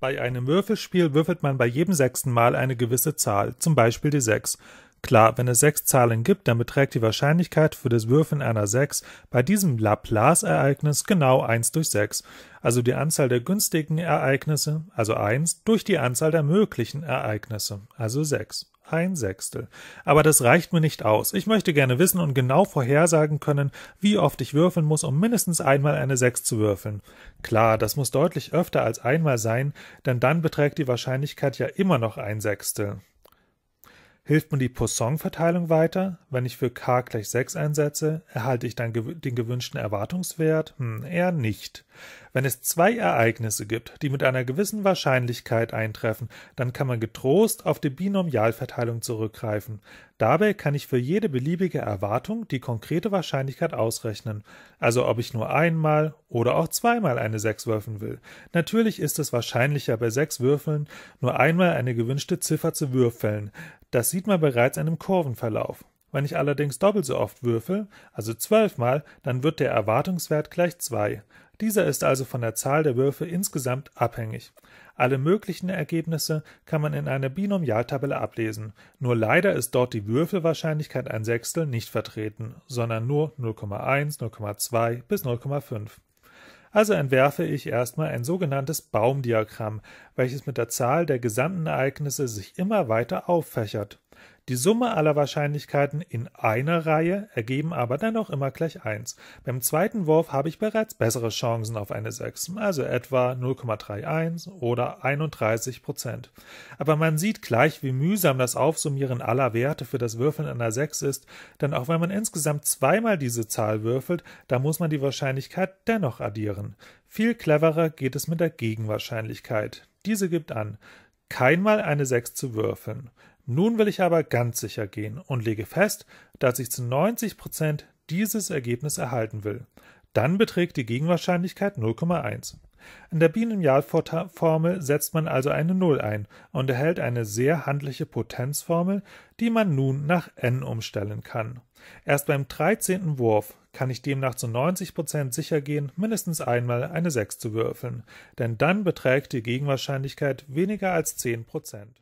Bei einem Würfelspiel würfelt man bei jedem sechsten Mal eine gewisse Zahl, zum Beispiel die 6, Klar, wenn es sechs Zahlen gibt, dann beträgt die Wahrscheinlichkeit für das Würfeln einer 6 bei diesem Laplace-Ereignis genau 1 durch 6, also die Anzahl der günstigen Ereignisse, also 1, durch die Anzahl der möglichen Ereignisse, also 6 ein Sechstel. Aber das reicht mir nicht aus. Ich möchte gerne wissen und genau vorhersagen können, wie oft ich würfeln muss, um mindestens einmal eine Sechs zu würfeln. Klar, das muss deutlich öfter als einmal sein, denn dann beträgt die Wahrscheinlichkeit ja immer noch ein Sechstel. Hilft mir die Poisson-Verteilung weiter? Wenn ich für k gleich 6 einsetze, erhalte ich dann gew den gewünschten Erwartungswert? Hm, eher nicht. Wenn es zwei Ereignisse gibt, die mit einer gewissen Wahrscheinlichkeit eintreffen, dann kann man getrost auf die Binomialverteilung zurückgreifen. Dabei kann ich für jede beliebige Erwartung die konkrete Wahrscheinlichkeit ausrechnen, also ob ich nur einmal oder auch zweimal eine 6 würfeln will. Natürlich ist es wahrscheinlicher, bei 6 Würfeln nur einmal eine gewünschte Ziffer zu würfeln. Das sieht man bereits an dem Kurvenverlauf. Wenn ich allerdings doppelt so oft würfel, also zwölfmal, dann wird der Erwartungswert gleich zwei. Dieser ist also von der Zahl der Würfe insgesamt abhängig. Alle möglichen Ergebnisse kann man in einer Binomialtabelle ablesen. Nur leider ist dort die Würfelwahrscheinlichkeit ein Sechstel nicht vertreten, sondern nur 0,1, 0,2 bis 0,5. Also entwerfe ich erstmal ein sogenanntes Baumdiagramm, welches mit der Zahl der gesamten Ereignisse sich immer weiter auffächert. Die Summe aller Wahrscheinlichkeiten in einer Reihe ergeben aber dennoch immer gleich 1. Beim zweiten Wurf habe ich bereits bessere Chancen auf eine 6, also etwa 0,31 oder 31 Prozent. Aber man sieht gleich, wie mühsam das Aufsummieren aller Werte für das Würfeln einer 6 ist, denn auch wenn man insgesamt zweimal diese Zahl würfelt, da muss man die Wahrscheinlichkeit dennoch addieren. Viel cleverer geht es mit der Gegenwahrscheinlichkeit. Diese gibt an, keinmal eine 6 zu würfeln. Nun will ich aber ganz sicher gehen und lege fest, dass ich zu 90 Prozent dieses Ergebnis erhalten will. Dann beträgt die Gegenwahrscheinlichkeit 0,1. In der Binomialformel setzt man also eine 0 ein und erhält eine sehr handliche Potenzformel, die man nun nach n umstellen kann. Erst beim 13. Wurf kann ich demnach zu 90% Prozent sicher gehen, mindestens einmal eine 6 zu würfeln, denn dann beträgt die Gegenwahrscheinlichkeit weniger als 10%. Prozent.